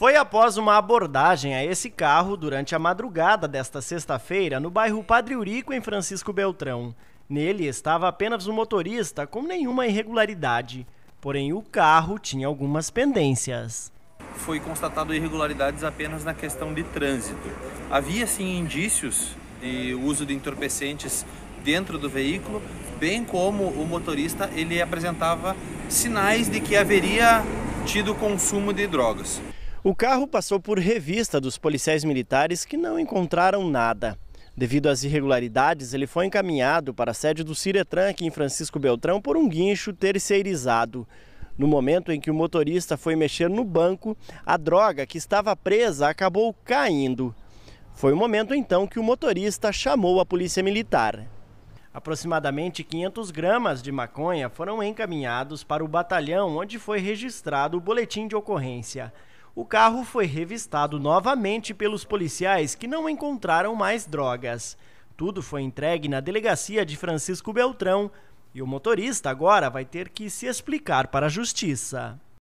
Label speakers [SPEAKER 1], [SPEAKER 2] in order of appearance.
[SPEAKER 1] Foi após uma abordagem a esse carro durante a madrugada desta sexta-feira no bairro Padre Urico, em Francisco Beltrão. Nele estava apenas o um motorista, com nenhuma irregularidade. Porém, o carro tinha algumas pendências.
[SPEAKER 2] Foi constatado irregularidades apenas na questão de trânsito. Havia sim indícios de uso de entorpecentes dentro do veículo, bem como o motorista ele apresentava sinais de que haveria tido consumo de drogas.
[SPEAKER 1] O carro passou por revista dos policiais militares que não encontraram nada. Devido às irregularidades, ele foi encaminhado para a sede do Ciretran aqui em Francisco Beltrão por um guincho terceirizado. No momento em que o motorista foi mexer no banco, a droga que estava presa acabou caindo. Foi o momento então que o motorista chamou a polícia militar. Aproximadamente 500 gramas de maconha foram encaminhados para o batalhão onde foi registrado o boletim de ocorrência o carro foi revistado novamente pelos policiais que não encontraram mais drogas. Tudo foi entregue na delegacia de Francisco Beltrão e o motorista agora vai ter que se explicar para a justiça.